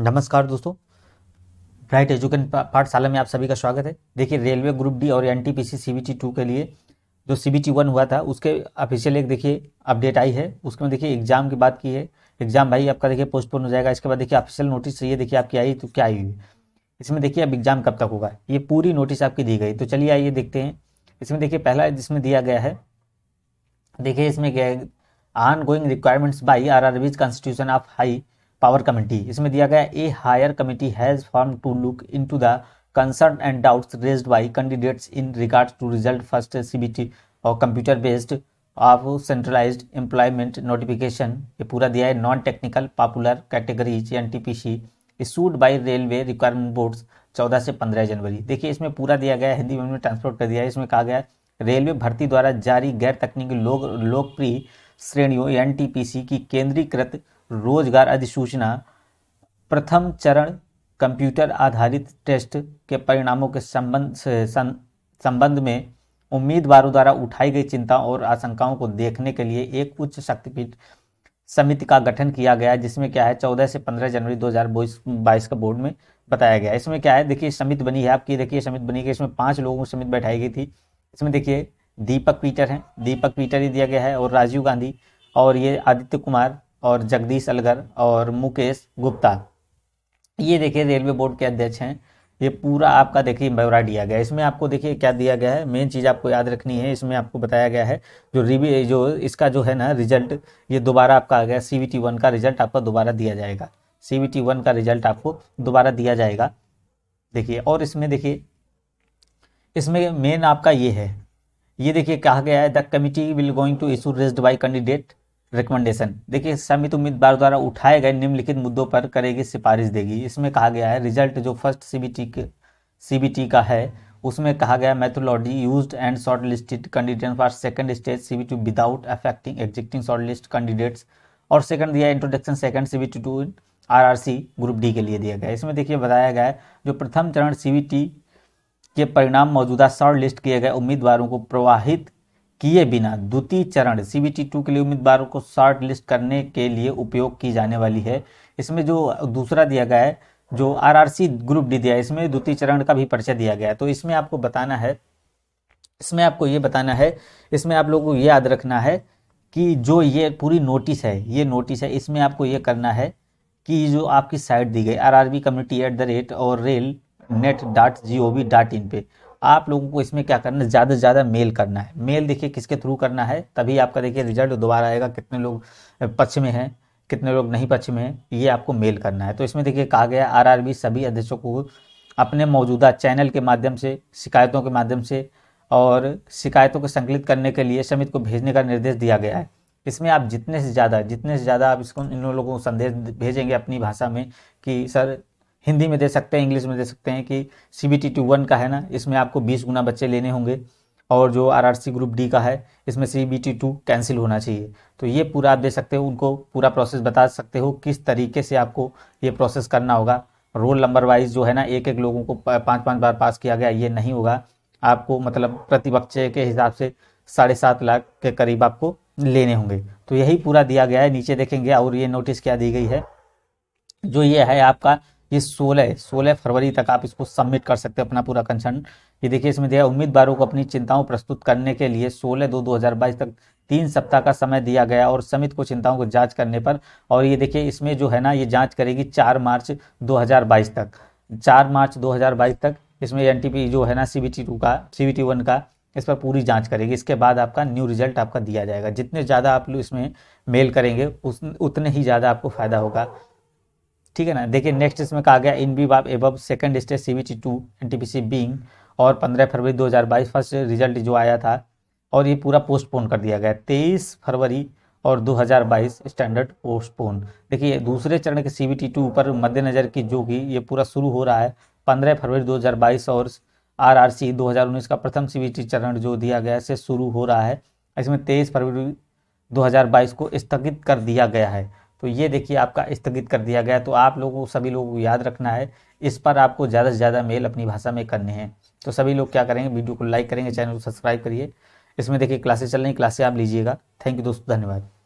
नमस्कार दोस्तों bright education पाठशाला में आप सभी का स्वागत है देखिए रेलवे ग्रुप डी और N T P C C B T two के लिए जो सी बी टी वन हुआ था उसके ऑफिशियल एक देखिए अपडेट आई है उसमें देखिए एग्जाम की बात की है एग्जाम भाई आपका देखिए पोस्टपोन हो जाएगा इसके बाद देखिए ऑफिशियल नोटिस ये देखिए आपकी आई तो क्या आई हुई इसमें देखिए अब एग्जाम कब तक होगा ये पूरी नोटिस आपकी दी गई तो चलिए आइए देखते हैं इसमें देखिए पहला जिसमें दिया गया है देखिए इसमें क्या ongoing requirements by R R Bs constitution of high power committee इसमें दिया गया a higher committee has form to look into the concern and doubts raise by candidates in regard to result first CBT और computer based of centralised employment notification ये पूरा दिया है non technical popular categories N T P C issued by railway requirement boards चौदह से पंद्रह जनवरी देखिए इसमें पूरा दिया गया हिंदी में ट्रांसपोर्ट कर दिया है इसमें कहा गया रेलवे भर्ती द्वारा जारी गैर तकनीकी लोग लोकप्रिय श्रेणियों एन टी पी सी की केंद्रीकृत रोजगार अधिसूचना प्रथम चरण कंप्यूटर आधारित टेस्ट के परिणामों के संबंध संबंध में उम्मीदवारों द्वारा उठाई गई चिंता और आशंकाओं को देखने के लिए एक उच्च शक्तिपीठ समिति का गठन किया गया जिसमें क्या है चौदह से पंद्रह जनवरी दो हजार बाईस का बोर्ड में बताया गया इसमें क्या है देखिए समिति बनी है आपकी देखिए समिति बनी है इसमें पांच लोगों की समिति बैठाई गई थी इसमें देखिए दीपक पीटर हैं दीपक पीटर ही दिया गया है और राजीव गांधी और ये आदित्य कुमार और जगदीश अलगर और मुकेश गुप्ता ये देखिए रेलवे बोर्ड के अध्यक्ष हैं ये पूरा आपका देखिए ब्यौरा दिया गया है इसमें आपको देखिए क्या दिया गया है मेन चीज़ आपको याद रखनी है इसमें आपको बताया गया है जो रिव्यू जो इसका जो है ना रिजल्ट ये दोबारा आपका आ गया सी वी वन का रिजल्ट आपका दोबारा दिया जाएगा सी वी वन का रिजल्ट आपको दोबारा दिया जाएगा देखिए और इसमें देखिए इसमें मेन आपका ये है ये देखिए कहा गया है the committee will going to issue raised by candidate recommendation देखिए समित उम्मीदवार द्वारा उठाए गए निम्नलिखित मुद्दों पर करेगी सिफारिश देगी इसमें कहा गया है रिजल्ट जो फर्स्ट सीबीटी के सीबीटी का है उसमें कहा गया methodology use and shortlisted candidate for second stage be without affecting existing shortlist candidates और सेकंड दिया introduction second CBT two in C group D के लिए दिया गया इसमें देखिए बताया गया है जो प्रथम चरण टी के परिणाम मौजूदा शॉर्ट लिस्ट किए गए उम्मीदवारों को प्रवाहित किए बिना द्वितीय चरण टी टू के लिए उम्मीदवारों को शॉर्ट लिस्ट करने के लिए उपयोग की जाने वाली है इसमें जो दूसरा दिया गया है जो सी ग्रुप डी दिया है इसमें द्वितीय चरण का भी परिचय दिया गया है तो इसमें आपको बताना है इसमें आपको ये बताना है इसमें आप लोगों को ये याद रखना है कि जो ये पूरी नोटिस है ये नोटिस है इसमें आपको ये करना है कि जो आपकी साइट दी गई R R B community at the rate और rail net dot G O V dot in पे आप लोगों को इसमें क्या करना है ज़्यादा से ज़्यादा मेल करना है मेल देखिए किसके थ्रू करना है तभी आपका देखिए रिजल्ट दोबारा आएगा कितने लोग पक्ष में हैं कितने लोग नहीं पक्ष में हैं ये आपको मेल करना है तो इसमें देखिए कहा गया बी सभी अध्यक्षों को अपने मौजूदा चैनल के माध्यम से शिकायतों के माध्यम से और शिकायतों को संकलित करने के लिए समिति को भेजने का निर्देश दिया गया है इसमें आप जितने से ज़्यादा जितने से ज़्यादा आप इसको इन लोगों को संदेश भेजेंगे अपनी भाषा में कि सर हिंदी में दे सकते हैं इंग्लिश में दे सकते हैं कि C B T two one का है ना इसमें आपको बीस गुना बच्चे लेने होंगे और जो R R C group D का है इसमें C B T two cancel होना चाहिए तो ये पूरा आप दे सकते हो उनको पूरा प्रोसेस बता सकते हो किस तरीके से आपको ये प्रोसेस करना होगा रोल नंबर वाइज जो है ना एक एक लोगों को पाँच पाँच बार पास किया गया ये नहीं होगा आपको मतलब प्रति बच्चे के हिसाब से साढ़े सात लाख के करीब आपको लेने होंगे तो यही पूरा दिया गया है नीचे देखेंगे और ये नोटिस क्या दी गई है जो ये है आपका ये 16 16 फरवरी तक आप इसको सबमिट कर सकते हैं अपना पूरा कंसर्न ये देखिए इसमें दिया उम्मीदवारों को अपनी चिंताओं प्रस्तुत करने के लिए 16 दो 2022 तक तीन सप्ताह का समय दिया गया और समिति को चिंताओं को जांच करने पर और ये देखिए इसमें जो है ना ये जांच करेगी 4 मार्च 2022 तक 4 मार्च 2022 तक इसमें एन जो है ना सी का सी का इस पर पूरी जांच करेगी इसके बाद आपका न्यू रिजल्ट आपका दिया जाएगा जितने ज़्यादा आप इसमें मेल करेंगे उस उतने ही ज़्यादा आपको फ़ायदा होगा ठीक है ना देखिए नेक्स्ट इसमें कहा गया इन बी बाब एब second stage C B T two N T P C being और पंद्रह फरवरी दो हजार बाईस फर्स्ट रिजल्ट जो आया था और ये पूरा पोस्टपोन कर दिया गया तेईस फरवरी और 2022 स्टैंडर्ड पोस्टपोन देखिए दूसरे चरण के सी बी टी टू पर मद्देनज़र की जो कि ये पूरा शुरू हो रहा है पंद्रह फरवरी 2022 और आर आर हजार उन्नीस का प्रथम टी चरण जो दिया गया से शुरू हो रहा है इसमें तेईस फरवरी 2022 को स्थगित कर दिया गया है तो ये देखिए आपका स्थगित कर दिया गया तो आप लोगों सभी लोगों को याद रखना है इस पर आपको ज़्यादा से ज़्यादा मेल अपनी भाषा में करने हैं तो सभी लोग क्या करेंगे वीडियो को लाइक करेंगे चैनल को सब्सक्राइब करिए इसमें देखिए क्लासेस चल रही क्लासेस आप लीजिएगा थैंक यू दोस्तों धन्यवाद